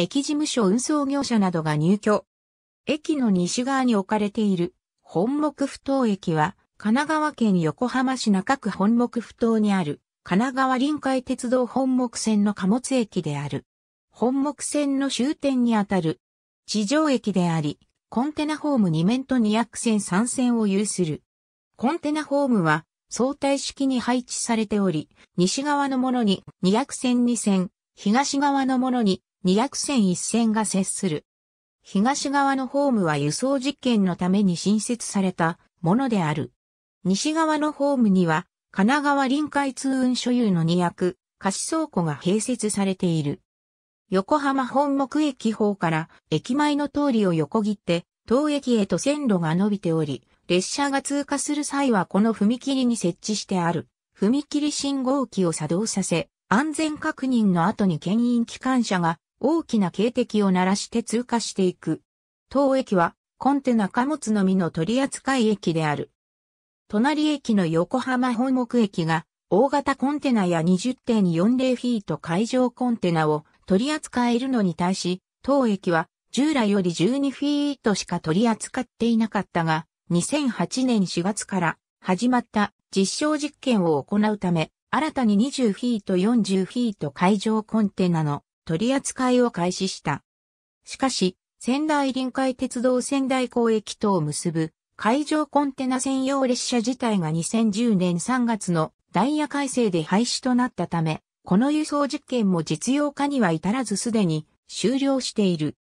駅事務所運送業者などが入居。駅の西側に置かれている本木不当駅は神奈川県横浜市中区本木不当にある神奈川臨海鉄道本木線の貨物駅である。本木線の終点にあたる地上駅であり、コンテナホーム2面と2 0線3線を有する。コンテナホームは相対式に配置されており、西側のものに2 0線2線、東側のものに2役線一線が接する。東側のホームは輸送実験のために新設されたものである。西側のホームには、神奈川臨海通運所有の2役、貸し倉庫が併設されている。横浜本木駅方から駅前の通りを横切って、当駅へと線路が伸びており、列車が通過する際はこの踏切に設置してある、踏切信号機を作動させ、安全確認の後に牽引機関車が大きな警笛を鳴らして通過していく。当駅はコンテナ貨物のみの取扱駅である。隣駅の横浜本木駅が大型コンテナや20.40フィート海上コンテナを取り扱えるのに対し、当駅は従来より12フィートしか取り扱っていなかったが、2008年4月から始まった実証実験を行うため、新たに20フィート40フィート海上コンテナの取り扱いを開始した。しかし、仙台臨海鉄道仙台港駅とを結ぶ海上コンテナ専用列車自体が2010年3月のダイヤ改正で廃止となったため、この輸送実験も実用化には至らずすでに終了している。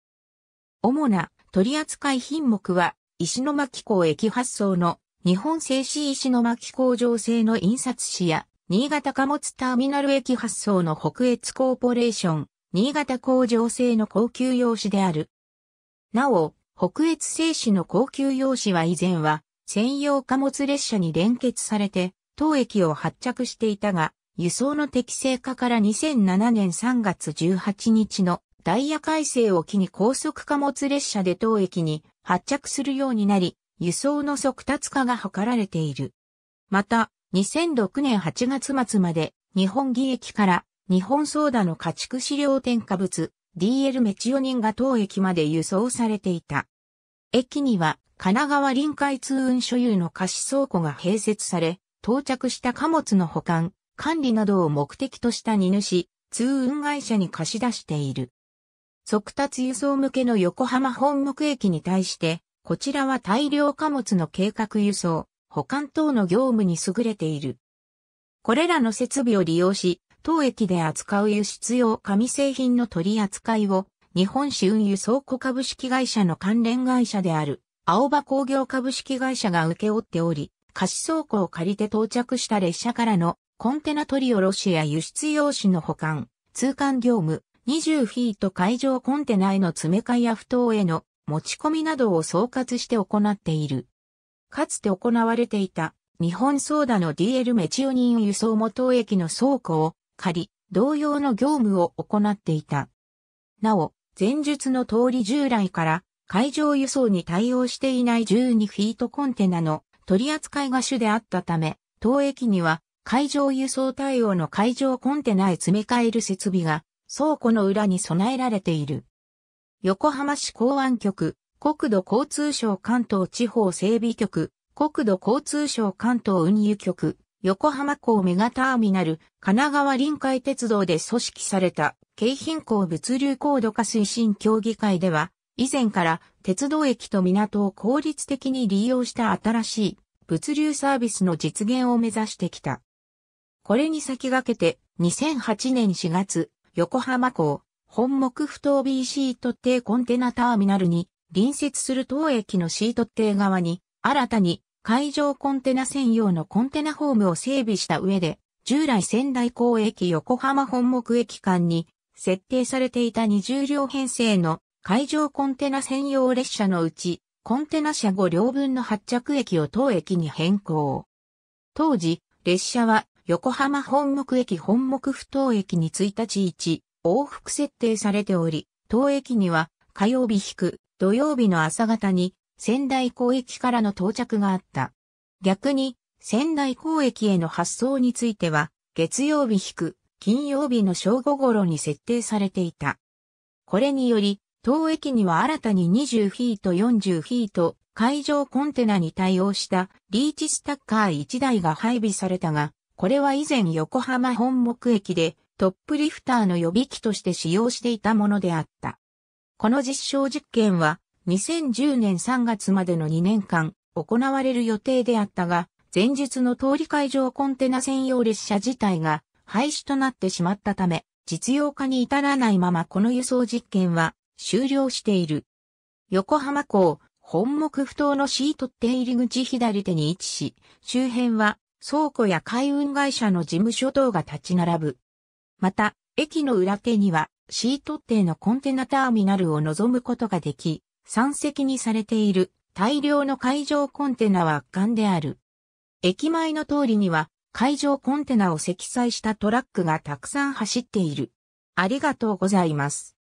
主な取扱品目は、石巻港駅発送の日本製紙石巻工場製の印刷紙や、新潟貨物ターミナル駅発送の北越コーポレーション、新潟工場製の高級用紙である。なお、北越製紙の高級用紙は以前は専用貨物列車に連結されて当駅を発着していたが、輸送の適正化から2007年3月18日のダイヤ改正を機に高速貨物列車で当駅に発着するようになり、輸送の速達化が図られている。また、2006年8月末まで日本儀駅から日本ソーダの家畜飼料添加物 DL メチオニンが当駅まで輸送されていた。駅には神奈川臨海通運所有の貸し倉庫が併設され、到着した貨物の保管、管理などを目的とした荷主、通運会社に貸し出している。速達輸送向けの横浜本木駅に対して、こちらは大量貨物の計画輸送、保管等の業務に優れている。これらの設備を利用し、当駅で扱う輸出用紙製品の取り扱いを、日本市運輸倉庫株式会社の関連会社である、青葉工業株式会社が受け負っており、貸し倉庫を借りて到着した列車からのコンテナ取り下ろしや輸出用紙の保管、通関業務、20フィート海上コンテナへの詰め替えや不当への持ち込みなどを総括して行っている。かつて行われていた日本ソーダの DL メチオニン輸送元駅の倉庫を借り、同様の業務を行っていた。なお、前述の通り従来から海上輸送に対応していない12フィートコンテナの取り扱いが主であったため、当駅には海上輸送対応の海上コンテナへ詰め替える設備が倉庫の裏に備えられている。横浜市港湾局、国土交通省関東地方整備局、国土交通省関東運輸局、横浜港メガターミナル、神奈川臨海鉄道で組織された、京浜港物流高度化推進協議会では、以前から鉄道駅と港を効率的に利用した新しい物流サービスの実現を目指してきた。これに先駆けて、2008年4月、横浜港、本木不等 B シートコンテナターミナルに隣接する当駅のシートて側に、新たに海上コンテナ専用のコンテナホームを整備した上で、従来仙台港駅横浜本木駅間に設定されていた20両編成の海上コンテナ専用列車のうち、コンテナ車5両分の発着駅を当駅に変更。当時、列車は横浜本木駅本木不当駅に1日1往復設定されており、当駅には火曜日引く土曜日の朝方に仙台港駅からの到着があった。逆に、仙台港駅への発送については、月曜日引く、金曜日の正午頃に設定されていた。これにより、当駅には新たに20フィート40フィート、海上コンテナに対応したリーチスタッカー1台が配備されたが、これは以前横浜本木駅でトップリフターの予備機として使用していたものであった。この実証実験は2010年3月までの2年間行われる予定であったが、前述の通り会場コンテナ専用列車自体が廃止となってしまったため、実用化に至らないままこの輸送実験は終了している。横浜港、本木不当のシートって入り口左手に位置し、周辺は倉庫や海運会社の事務所等が立ち並ぶ。また、駅の裏手にはシートてのコンテナターミナルを望むことができ、山積にされている大量の海上コンテナは圧巻である。駅前の通りには海上コンテナを積載したトラックがたくさん走っている。ありがとうございます。